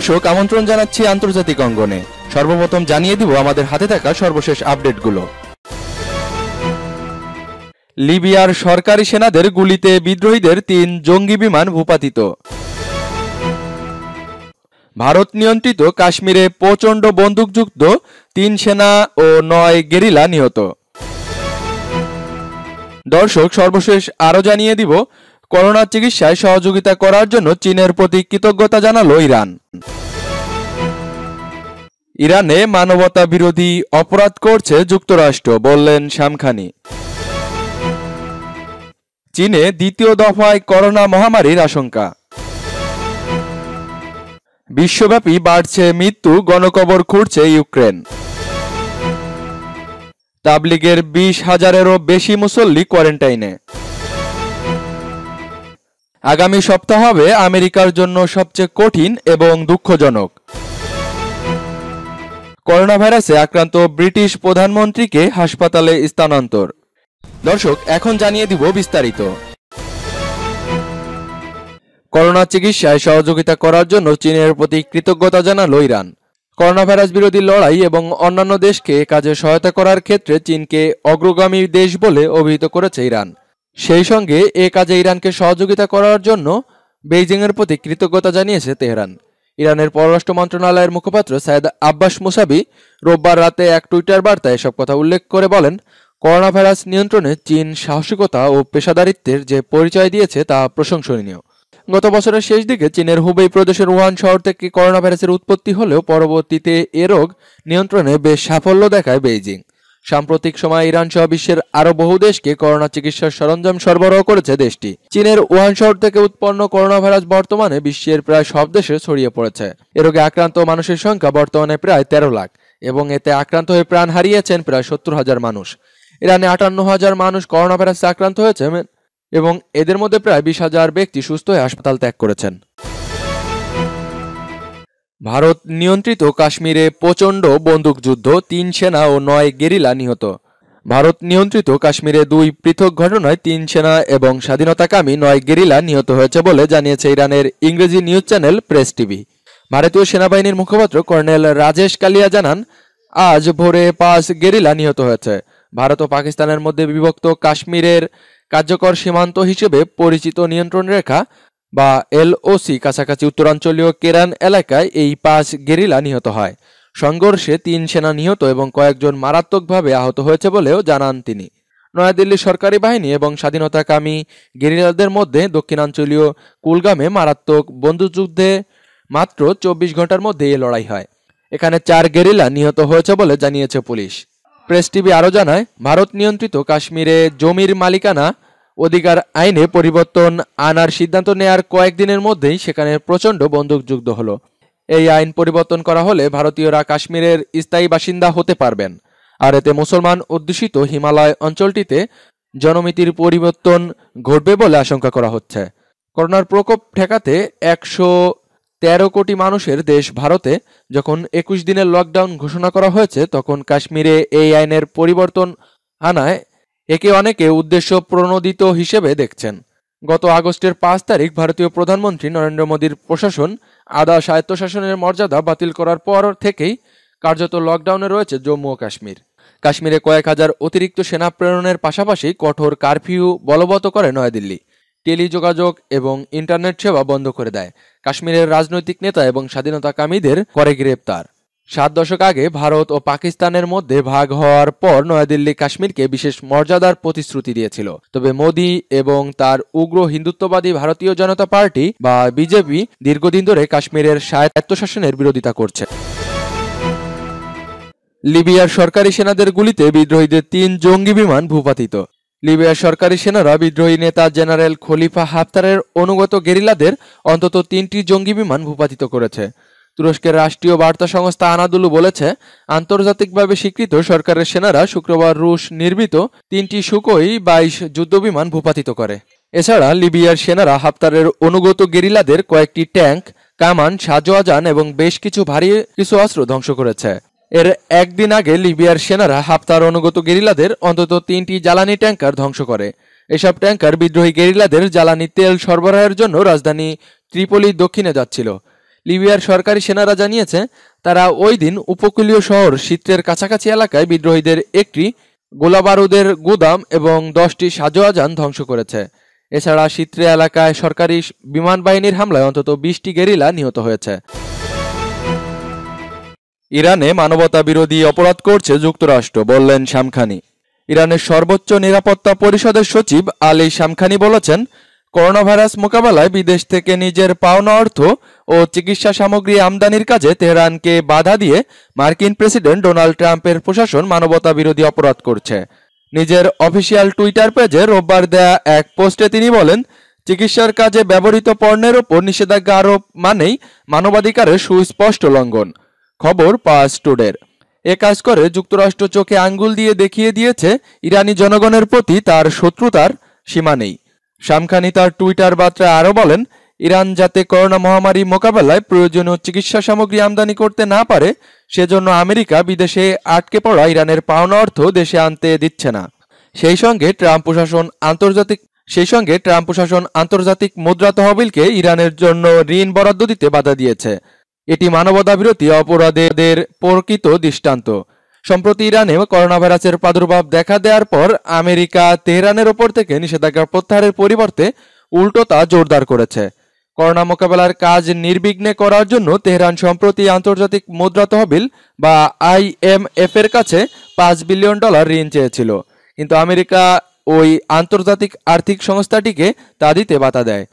দর্শক আমন্ত্রণ জানাচ্ছি আন্তর্জাতিক অঙ্গনে সর্বপ্রথম জানিয়ে দিব আমাদের হাতে থাকা সর্বশেষ আপডেটগুলো লিবিয়ার সরকারি সেনাদের গুলিতে বিদ্রোহীদের তিন জঙ্গি বিমান ভূপাতিত ভারত নিয়ন্ত্রিত কাশ্মীরে প্রচণ্ড বন্দুকযুক্ত তিন সেনা ও নয় গেরিলা নিহত দর্শক সর্বশেষ আরও জানিয়ে দিব করোনা চিকিৎসায় সহযোগিতা করার জন্য চীনের প্রতি কৃতজ্ঞতা জানালো ইরান ইরানে মানবতা বিরোধী অপরাধ করছে যুক্তরাষ্ট্র বললেন শামখানি চীনে দ্বিতীয় দফায় করোনা মহামারীর আশঙ্কা বিশ্বব্যাপী বাড়ছে মৃত্যু গণকবর খুঁড়ছে ইউক্রেন তাবলিগের বিশ হাজারেরও বেশি মুসল্লি কোয়ারেন্টাইনে আগামী সপ্তাহ হবে আমেরিকার জন্য সবচেয়ে কঠিন এবং দুঃখজনক করোনা ভাইরাসে আক্রান্ত ব্রিটিশ প্রধানমন্ত্রীকে হাসপাতালে স্থানান্তর দর্শক এখন জানিয়ে দিব বিস্তারিত করোনা চিকিৎসায় সহযোগিতা করার জন্য চীনের প্রতি কৃতজ্ঞতা জানালো ইরান করোনা ভাইরাস বিরোধী লড়াই এবং অন্যান্য দেশকে কাজে সহায়তা করার ক্ষেত্রে চীনকে অগ্রগামী দেশ বলে অভিহিত করেছে ইরান সেই সঙ্গে এ কাজে ইরানকে সহযোগিতা করার জন্য বেইজিংয়ের প্রতি কৃতজ্ঞতা জানিয়েছে তেহরান ইরানের পররাষ্ট্র মন্ত্রণালয়ের মুখপাত্র সাইদ আব্বাস মুসাবি রোববার রাতে এক টুইটার বার্তায় এসব কথা উল্লেখ করে বলেন করোনা ভাইরাস নিয়ন্ত্রণে চীন সাহসিকতা ও পেশাদারিত্বের যে পরিচয় দিয়েছে তা প্রশংসনীয় গত বছরের শেষ দিকে চীনের হুবেই প্রদেশের উহান শহর থেকে করোনা ভাইরাসের উৎপত্তি হলেও পরবর্তীতে এ রোগ নিয়ন্ত্রণে বেশ সাফল্য দেখায় বেইজিং সাম্প্রতিক সময়ে ইরান সহ বিশ্বের আরও বহু দেশকে করোনা চিকিৎসার সরঞ্জাম সরবরাহ করেছে দেশটি চীনের ওয়ান শহর থেকে উৎপন্ন করোনা ভাইরাস বর্তমানে বিশ্বের প্রায় সব দেশে ছড়িয়ে পড়েছে এ রোগে আক্রান্ত মানুষের সংখ্যা বর্তমানে প্রায় তেরো লাখ এবং এতে আক্রান্ত হয়ে প্রাণ হারিয়েছেন প্রায় সত্তর হাজার মানুষ ইরানে আটান্ন হাজার মানুষ করোনা ভাইরাসে আক্রান্ত হয়েছে এবং এদের মধ্যে প্রায় বিশ হাজার ব্যক্তি সুস্থ হয়ে হাসপাতাল ত্যাগ করেছেন ভারত নিয়ন্ত্রিত কাশ্মীরে প্রচণ্ড বন্দুকযুদ্ধ তিন সেনা ও নয় গেরিলা নিহত ভারত নিয়ন্ত্রিত কাশ্মীরে দুই পৃথক ঘটনায় তিন সেনা এবং স্বাধীনতাকামী নয় গেরিলা নিহত হয়েছে বলে জানিয়েছে ইরানের ইংরেজি নিউজ চ্যানেল প্রেস টিভি ভারতীয় সেনাবাহিনীর মুখপাত্র কর্নেল রাজেশ কালিয়া জানান আজ ভোরে পাঁচ গেরিলা নিহত হয়েছে ভারত ও পাকিস্তানের মধ্যে বিভক্ত কাশ্মীরের কার্যকর সীমান্ত হিসেবে পরিচিত নিয়ন্ত্রণ রেখা বা এলওসি কাছাকাছি উত্তরাঞ্চলীয় কেরান এলাকায় এই পাঁচ গেরিলা নিহত হয় সংঘর্ষে তিন সেনা নিহত এবং কয়েকজন মারাত্মকভাবে আহত হয়েছে বলেও জানান তিনি নয়াদিল্লির সরকারি বাহিনী এবং স্বাধীনতাকামী গেরিলাদের মধ্যে দক্ষিণাঞ্চলীয় কুলগামে মারাত্মক বন্দুকযুদ্ধে মাত্র চব্বিশ ঘন্টার মধ্যে এই লড়াই হয় এখানে চার গেরিলা নিহত হয়েছে বলে জানিয়েছে পুলিশ প্রেস টিভি আরও জানায় ভারত নিয়ন্ত্রিত কাশ্মীরে জমির মালিকানা অধিকার আইনে পরিবর্তন আনার সিদ্ধান্ত নেয়ার কয়েকদিনের মধ্যেই সেখানে প্রচণ্ড বন্দুকযুদ্ধ হলো এই আইন পরিবর্তন করা হলে ভারতীয়রা কাশ্মীরের স্থায়ী বাসিন্দা হতে পারবেন আর এতে মুসলমান অধ্যুষিত হিমালয় অঞ্চলটিতে জনমিতির পরিবর্তন ঘটবে বলে আশঙ্কা করা হচ্ছে করোনার প্রকোপ ঠেকাতে একশো তেরো কোটি মানুষের দেশ ভারতে যখন একুশ দিনের লকডাউন ঘোষণা করা হয়েছে তখন কাশ্মীরে এই আইনের পরিবর্তন আনায় একে অনেকে উদ্দেশ্য প্রণোদিত হিসেবে দেখছেন গত আগস্টের পাঁচ তারিখ ভারতীয় প্রধানমন্ত্রী নরেন্দ্র মোদীর প্রশাসন আদা স্বায়ত্তশাসনের মর্যাদা বাতিল করার পর থেকেই কার্যত লকডাউনে রয়েছে জম্মু ও কাশ্মীর কাশ্মীরে কয়েক হাজার অতিরিক্ত সেনা প্রেরণের পাশাপাশি কঠোর কারফিউ বলবৎ করে নয়াদিল্লি টেলিযোগাযোগ এবং ইন্টারনেট সেবা বন্ধ করে দেয় কাশ্মীরের রাজনৈতিক নেতা এবং স্বাধীনতাকামীদের করে গ্রেপ্তার সাত দশক আগে ভারত ও পাকিস্তানের মধ্যে ভাগ হওয়ার পর নয়াদিল্লি কাশ্মীরকে বিশেষ মর্যাদার প্রতিশ্রুতি দিয়েছিল তবে মোদি এবং তার উগ্র হিন্দুত্ববাদী ভারতীয় জনতা পার্টি বা বিজেপি দীর্ঘদিন ধরে কাশ্মীরের স্বায়ত্তশাসনের বিরোধিতা করছে লিবিয়ার সরকারি সেনাদের গুলিতে বিদ্রোহীদের তিন জঙ্গি বিমান ভূপাতিত লিবিয়ার সরকারি সেনারা বিদ্রোহী নেতা জেনারেল খলিফা হাফতারের অনুগত গেরিলাদের অন্তত তিনটি জঙ্গি বিমান ভূপাতিত করেছে তুরস্কের রাষ্ট্রীয় বার্তা সংস্থা আনাদুলু বলেছে আন্তর্জাতিকভাবে স্বীকৃত সরকারের সেনারা শুক্রবার রুশ নির্মিত তিনটি সুকই বাইশ যুদ্ধবিমান ভূপাতিত করে এছাড়া লিবিয়ার সেনারা হাফতারের অনুগত গেরিলাদের কয়েকটি ট্যাঙ্ক কামান সাজোয়াজান এবং বেশ কিছু ভারী কিছু অস্ত্র ধ্বংস করেছে এর একদিন আগে লিবিয়ার সেনারা হাফতার অনুগত গেরিলাদের অন্তত তিনটি জ্বালানি ট্যাঙ্কার ধ্বংস করে এসব ট্যাঙ্কার বিদ্রোহী গেরিলাদের জ্বালানি তেল সরবরাহের জন্য রাজধানী ত্রিপলি দক্ষিণে যাচ্ছিল লিবিয়ার সরকারি সেনারা জানিয়েছে তারা ওই দিন উপকূলীয় শহর সিত্রের কাছাকাছি এলাকায় বিদ্রোহীদের একটি গোলাবারুদের গুদাম এবং দশটি সাজোয়াজান ধ্বংস করেছে এছাড়া সিত্রে এলাকায় সরকারি বিমান বাহিনীর হামলায় অন্তত বিশটি গেরিলা নিহত হয়েছে ইরানে মানবতা বিরোধী অপরাধ করছে যুক্তরাষ্ট্র বললেন শামখানি ইরানের সর্বোচ্চ নিরাপত্তা পরিষদের সচিব আলী শামখানি বলেছেন করোনাভাইরাস মোকাবেলায় বিদেশ থেকে নিজের পাওনা অর্থ ও চিকিৎসা সামগ্রী আমদানির কাজে তেহরানকে বাধা দিয়ে মার্কিন প্রেসিডেন্ট ডোনাল্ড ট্রাম্পের প্রশাসন মানবতা বিরোধী অপরাধ করছে নিজের অফিসিয়াল টুইটার পেজে রোববার দেয়া এক পোস্টে তিনি বলেন চিকিৎসার কাজে ব্যবহৃত পণ্যের ওপর নিষেধাজ্ঞা আরোপ মানেই মানবাধিকারের সুস্পষ্ট লঙ্ঘন খবর পাস টুডের এ কাজ করে যুক্তরাষ্ট্র চোখে আঙ্গুল দিয়ে দেখিয়ে দিয়েছে ইরানি জনগণের প্রতি তার শত্রুতার সীমা নেই শামখানি তার টুইটার বার্তায় আরও বলেন ইরান যাতে করোনা মহামারী মোকাবেলায় প্রয়োজনীয় চিকিৎসা সামগ্রী আমদানি করতে না পারে সেজন্য আমেরিকা বিদেশে আটকে পড়া ইরানের পাওনা অর্থ দেশে আনতে দিচ্ছে না সেই সঙ্গে ট্রাম্প প্রশাসন আন্তর্জাতিক সেই সঙ্গে ট্রাম্প প্রশাসন আন্তর্জাতিক মুদ্রা তহবিলকে ইরানের জন্য ঋণ বরাদ্দ দিতে বাধা দিয়েছে এটি মানবতাবিরোধী অপরাধেদের প্রকৃত দৃষ্টান্ত সম্প্রতি ইরানে করোনা ভাইরাসের প্রাদুর্ভাব দেখা দেওয়ার পর আমেরিকা তেহরানের ওপর থেকে নিষেধাজ্ঞা প্রত্যাহারের পরিবর্তে উল্টো তা জোরদার করেছে করোনা মোকাবেলার কাজ নির্বিঘ্নে করার জন্য তেহরান সম্প্রতি আন্তর্জাতিক মুদ্রা তহবিল বা আইএমএফ এর কাছে পাঁচ বিলিয়ন ডলার ঋণ চেয়েছিল কিন্তু আমেরিকা ওই আন্তর্জাতিক আর্থিক সংস্থাটিকে তা দিতে বাতা দেয়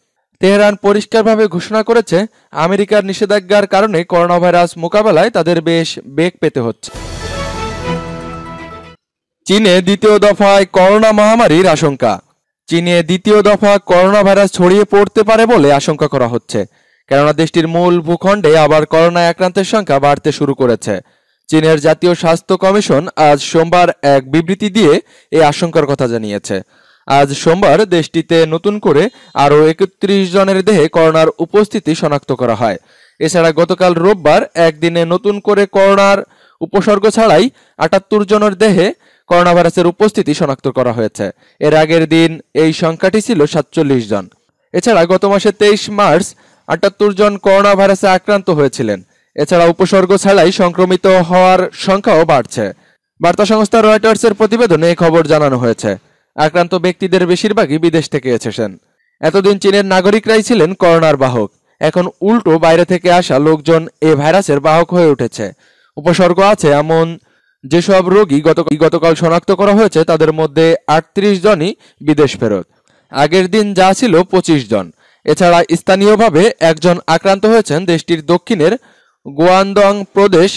তেহরান পরিষ্কারভাবে ঘোষণা করেছে আমেরিকার নিষেধাজ্ঞার কারণে করোনা ভাইরাস মোকাবেলায় তাদের বেশ বেগ পেতে হচ্ছে চীনে দ্বিতীয় দফায় করোনা মহামারীর আশঙ্কা চীনে দ্বিতীয় দফা করোনা ভাইরাস ছড়িয়ে পড়তে পারে বলে আশঙ্কা করা হচ্ছে কেননা দেশটির মূল ভূখণ্ডে আবার করোনা আক্রান্তের সংখ্যা বাড়তে শুরু করেছে চীনের জাতীয় স্বাস্থ্য কমিশন আজ সোমবার এক বিবৃতি দিয়ে এই আশঙ্কার কথা জানিয়েছে আজ সোমবার দেশটিতে নতুন করে আরও একত্রিশ জনের দেহে করোনার উপস্থিতি শনাক্ত করা হয় এছাড়া গতকাল রোববার একদিনে নতুন করে করোনার উপসর্গ ছাড়াই আটাত্তর জনের দেহে করোনা ভাইরাসের উপস্থিতি শনাক্ত করা হয়েছে এর আগের দিন এই সংখ্যাটি ছিল সাতচল্লিশ জন এছাড়া গত মাসে তেইশ মার্চ আটাত্তর জন করোনা ভাইরাসে আক্রান্ত হয়েছিলেন এছাড়া উপসর্গ ছাড়াই সংক্রমিত হওয়ার সংখ্যাও বাড়ছে বার্তা সংস্থা রয়টার্সের প্রতিবেদনে এই খবর জানানো হয়েছে আক্রান্ত ব্যক্তিদের বেশিরভাগই বিদেশ থেকে এসেছেন এতদিন চীনের নাগরিকরাই ছিলেন করোনার বাহক এখন উল্টো বাইরে থেকে আসা লোকজন এ ভাইরাসের বাহক হয়ে উঠেছে উপসর্গ আছে এমন যেসব রোগী গতকাল শনাক্ত করা হয়েছে তাদের মধ্যে আটত্রিশ জনই বিদেশ ফেরত আগের দিন যা ছিল পঁচিশ জন এছাড়া স্থানীয়ভাবে একজন আক্রান্ত হয়েছেন দেশটির দক্ষিণের গোয়ান্দং প্রদেশ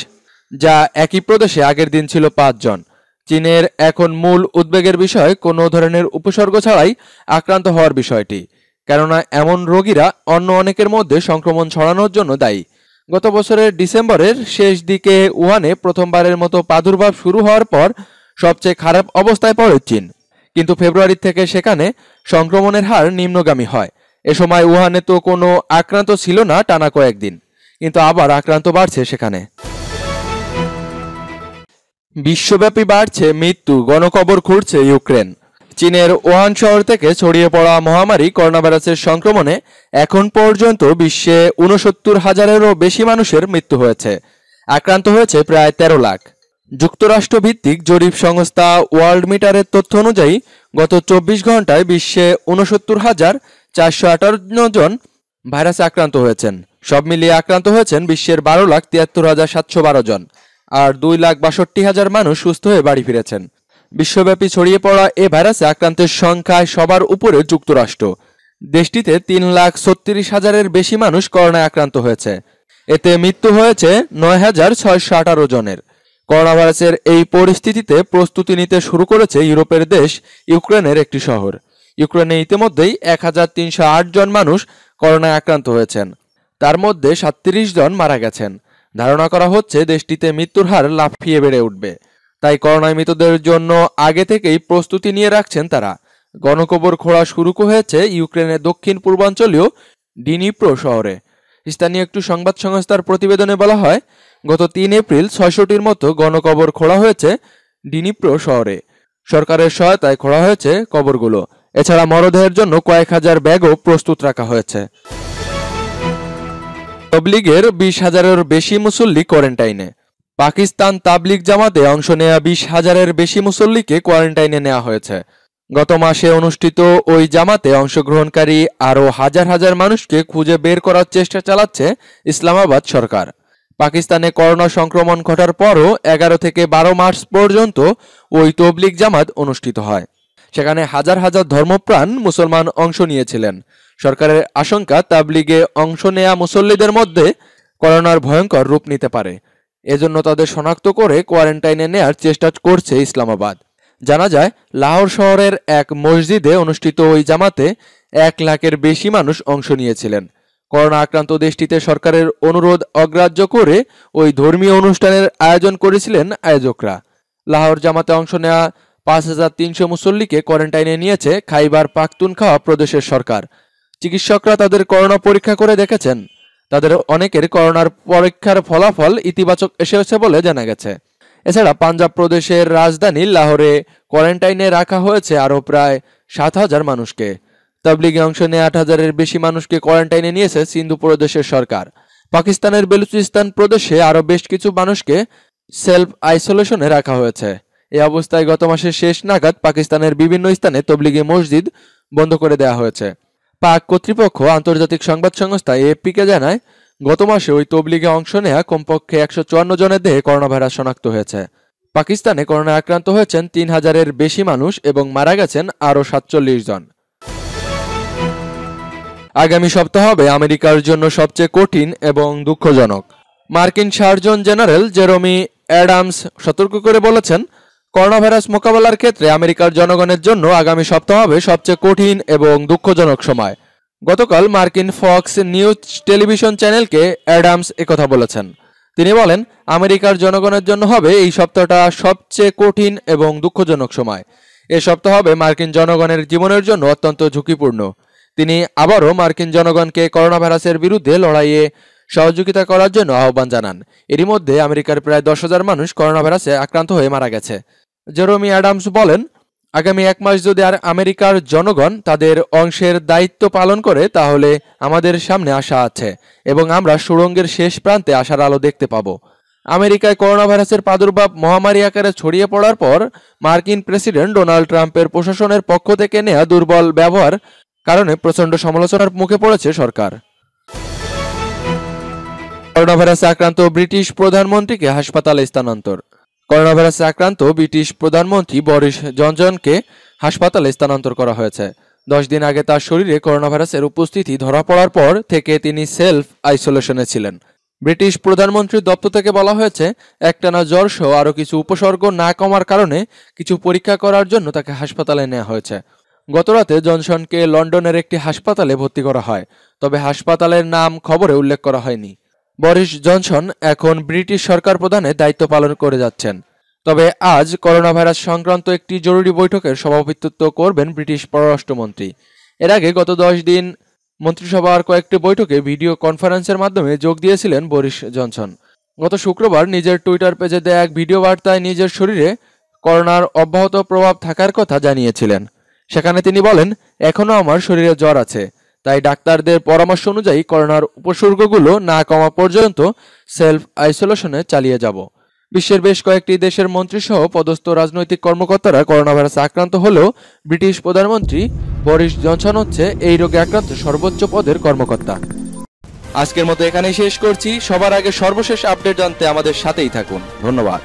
যা একই প্রদেশে আগের দিন ছিল পাঁচজন চীনের এখন মূল উদ্বেগের বিষয় কোনো ধরনের উপসর্গ ছাড়াই আক্রান্ত হওয়ার বিষয়টি কেননা এমন রোগীরা অন্য অনেকের মধ্যে সংক্রমণ ছড়ানোর জন্য দায়ী গত বছরের ডিসেম্বরের শেষ দিকে উহানে প্রথমবারের মতো প্রাদুর্ভাব শুরু হওয়ার পর সবচেয়ে খারাপ অবস্থায় পড়ে চীন কিন্তু ফেব্রুয়ারি থেকে সেখানে সংক্রমণের হার নিম্নগামী হয় এ সময় উহানে তো কোনো আক্রান্ত ছিল না টানা কয়েকদিন কিন্তু আবার আক্রান্ত বাড়ছে সেখানে বিশ্বব্যাপী বাড়ছে মৃত্যু গণকবর খুঁড়ছে ইউক্রেন চীনের ওহান শহর থেকে ছড়িয়ে পড়া মহামারী করোনা ভাইরাসের সংক্রমণে এখন পর্যন্ত বিশ্বে উনসত্তর হাজারেরও বেশি মানুষের মৃত্যু হয়েছে আক্রান্ত হয়েছে প্রায় তেরো লাখ যুক্তরাষ্ট্র ভিত্তিক জরিপ সংস্থা ওয়ার্ল্ড মিটারের তথ্য অনুযায়ী গত চব্বিশ ঘন্টায় বিশ্বে উনসত্তর হাজার চারশো আটান্ন জন ভাইরাসে আক্রান্ত হয়েছেন সব মিলিয়ে আক্রান্ত হয়েছেন বিশ্বের বারো লাখ তিয়াত্তর হাজার সাতশো বারো জন আর দুই লাখ বাষট্টি হাজার মানুষ সুস্থ হয়ে বাড়ি ফিরেছেন বিশ্বব্যাপী ছড়িয়ে পড়া এ ভাইরাসে আক্রান্তের সংখ্যায় সবার উপরে যুক্তরাষ্ট্র দেশটিতে তিন লাখ ছত্রিশ হাজারের বেশি মানুষ করোনায় আক্রান্ত হয়েছে এতে মৃত্যু হয়েছে নয় হাজার ছয়শো আঠারো জনের করোনা ভাইরাসের এই পরিস্থিতিতে প্রস্তুতি নিতে শুরু করেছে ইউরোপের দেশ ইউক্রেনের একটি শহর ইউক্রেনে ইতিমধ্যেই এক হাজার তিনশো আট জন মানুষ করোনায় আক্রান্ত হয়েছেন তার মধ্যে সাত্রিশ জন মারা গেছেন ধারণা করা হচ্ছে দেশটিতে মৃত্যুর হার লাফিয়ে বেড়ে উঠবে তাই করোনায় মৃতদের জন্য আগে থেকেই প্রস্তুতি নিয়ে রাখছেন তারা গণকবর খোঁড়া শুরু হয়েছে ইউক্রেনের দক্ষিণ পূর্বাঞ্চলীয় ডিনিপ্রো শহরে স্থানীয় একটি সংবাদ সংস্থার প্রতিবেদনে বলা হয় গত তিন এপ্রিল ছয়শটির মতো গণকবর খোঁড়া হয়েছে ডিনিপ্রো শহরে সরকারের সহায়তায় খোঁড়া হয়েছে কবরগুলো এছাড়া মরদেহের জন্য কয়েক হাজার ব্যাগও প্রস্তুত রাখা হয়েছে তবলিগের বিশ হাজারের বেশি মুসল্লি কোয়ারেন্টাইনে পাকিস্তান তাবলিক জামাতে অংশ নেয়া বিশ হাজারের বেশি মুসল্লিকে কোয়ারেন্টাইনে নেওয়া হয়েছে গত মাসে অনুষ্ঠিত ওই জামাতে অংশগ্রহণকারী আরও হাজার হাজার মানুষকে খুঁজে বের করার চেষ্টা চালাচ্ছে ইসলামাবাদ সরকার পাকিস্তানে করোনা সংক্রমণ ঘটার পরও এগারো থেকে বারো মার্চ পর্যন্ত ওই তবলিক জামাত অনুষ্ঠিত হয় সেখানে হাজার হাজার ধর্মপ্রাণ মুসলমান অংশ নিয়েছিলেন সরকারের আশঙ্কা তাবলিগে অংশ নেয়া মুসল্লিদের মধ্যে করোনার ভয়ঙ্কর রূপ নিতে পারে এজন্য তাদের শনাক্ত করে কোয়ারেন্টাইনে নেয়ার চেষ্টা করছে ইসলামাবাদ জানা যায় লাহোর শহরের এক মসজিদে অনুষ্ঠিত ওই জামাতে এক লাখের বেশি মানুষ অংশ নিয়েছিলেন করোনা আক্রান্ত দেশটিতে সরকারের অনুরোধ অগ্রাহ্য করে ওই ধর্মীয় অনুষ্ঠানের আয়োজন করেছিলেন আয়োজকরা লাহোর জামাতে অংশ নেওয়া পাঁচ হাজার তিনশো মুসল্লিকে কোয়ারেন্টাইনে নিয়েছে খাইবার পাখতুনখাওয়া প্রদেশের সরকার চিকিৎসকরা তাদের করোনা পরীক্ষা করে দেখেছেন তাদের অনেকের করোনার পরীক্ষার ফলাফল ইতিবাচক এসেছে বলে জানা গেছে এছাড়া পাঞ্জাব প্রদেশের রাজধানী লাহোরে কোয়ারেন্টাইনে রাখা হয়েছে আরও প্রায় সাত হাজার মানুষকে তবলিগে অংশ নিয়ে আট হাজারের বেশি মানুষকে কোয়ারেন্টাইনে নিয়েছে সিন্ধু প্রদেশের সরকার পাকিস্তানের বেলুচিস্তান প্রদেশে আরও বেশ কিছু মানুষকে সেলফ আইসোলেশনে রাখা হয়েছে এ অবস্থায় গত মাসের শেষ নাগাদ পাকিস্তানের বিভিন্ন স্থানে তবলিগি মসজিদ বন্ধ করে দেওয়া হয়েছে পাক কর্তৃপক্ষ আন্তর্জাতিক সংবাদ সংস্থা এএফপিকে জানায় গত মাসে ওই তবলিগে অংশ নেয়া কমপক্ষে একশো চুয়ান্ন জনের দেহে করোনাভাইরাস শনাক্ত হয়েছে পাকিস্তানে করোনা আক্রান্ত হয়েছেন তিন হাজারের বেশি মানুষ এবং মারা গেছেন আরও সাতচল্লিশ জন আগামী সপ্তাহ হবে আমেরিকার জন্য সবচেয়ে কঠিন এবং দুঃখজনক মার্কিন সার্জন জেনারেল জেরোমি অ্যাডামস সতর্ক করে বলেছেন করোনা ভাইরাস মোকাবেলার ক্ষেত্রে আমেরিকার জনগণের জন্য আগামী সপ্তাহ হবে সবচেয়ে কঠিন এবং দুঃখজনক সময় গতকাল মার্কিন ফক্স নিউজ টেলিভিশন চ্যানেলকে অ্যাডামস একথা বলেছেন তিনি বলেন আমেরিকার জনগণের জন্য হবে এই সপ্তাহটা সবচেয়ে কঠিন এবং দুঃখজনক সময় এ সপ্তাহ হবে মার্কিন জনগণের জীবনের জন্য অত্যন্ত ঝুঁকিপূর্ণ তিনি আবারও মার্কিন জনগণকে করোনা ভাইরাসের বিরুদ্ধে লড়াইয়ে সহযোগিতা করার জন্য আহ্বান জানান এরই মধ্যে আমেরিকার প্রায় দশ হাজার মানুষ করোনা ভাইরাসে আক্রান্ত হয়ে মারা গেছে জেরোমি অ্যাডামস বলেন আগামী এক মাস যদি আর আমেরিকার জনগণ তাদের অংশের দায়িত্ব পালন করে তাহলে আমাদের সামনে আশা আছে এবং আমরা সুড়ঙ্গের শেষ প্রান্তে আশার আলো দেখতে পাব আমেরিকায় করোনা ভাইরাসের প্রাদুর্ভাব মহামারী আকারে ছড়িয়ে পড়ার পর মার্কিন প্রেসিডেন্ট ডোনাল্ড ট্রাম্পের প্রশাসনের পক্ষ থেকে নেয়া দুর্বল ব্যবহার কারণে প্রচণ্ড সমালোচনার মুখে পড়েছে সরকার করোনা ভাইরাসে আক্রান্ত ব্রিটিশ প্রধানমন্ত্রীকে হাসপাতালে স্থানান্তর করোনা ভাইরাসে আক্রান্ত ব্রিটিশ প্রধানমন্ত্রী বরিস জনজনকে হাসপাতালে স্থানান্তর করা হয়েছে দশ দিন আগে তার শরীরে করোনা ভাইরাসের উপস্থিতি ধরা পড়ার পর থেকে তিনি সেলফ আইসোলেশনে ছিলেন ব্রিটিশ প্রধানমন্ত্রীর দপ্তর থেকে বলা হয়েছে একটানা জ্বর সহ আরও কিছু উপসর্গ না কমার কারণে কিছু পরীক্ষা করার জন্য তাকে হাসপাতালে নেওয়া হয়েছে গতরাতে জনসনকে লন্ডনের একটি হাসপাতালে ভর্তি করা হয় তবে হাসপাতালের নাম খবরে উল্লেখ করা হয়নি বরিস জনসন এখন ব্রিটিশ সরকার প্রধানের দায়িত্ব পালন করে যাচ্ছেন তবে আজ করোনা ভাইরাস সংক্রান্ত একটি জরুরি বৈঠকের সভাপতিত্ব করবেন ব্রিটিশ পররাষ্ট্রমন্ত্রী এর আগে গত দশ দিন মন্ত্রিসভার কয়েকটি বৈঠকে ভিডিও কনফারেন্সের মাধ্যমে যোগ দিয়েছিলেন বরিস জনসন গত শুক্রবার নিজের টুইটার পেজে দেয়া এক ভিডিও বার্তায় নিজের শরীরে করোনার অব্যাহত প্রভাব থাকার কথা জানিয়েছিলেন সেখানে তিনি বলেন এখনও আমার শরীরে জ্বর আছে তাই ডাক্তারদের পরামর্শ অনুযায়ী করোনার উপসর্গগুলো না কমা পর্যন্ত সেলফ আইসোলেশনে চালিয়ে যাব বিশ্বের বেশ কয়েকটি দেশের মন্ত্রীসহ পদস্থ রাজনৈতিক কর্মকর্তারা করোনা ভাইরাসে আক্রান্ত হলেও ব্রিটিশ প্রধানমন্ত্রী বরিস জনসন হচ্ছে এই রোগে আক্রান্ত সর্বোচ্চ পদের কর্মকর্তা আজকের মতো এখানেই শেষ করছি সবার আগে সর্বশেষ আপডেট জানতে আমাদের সাথেই থাকুন ধন্যবাদ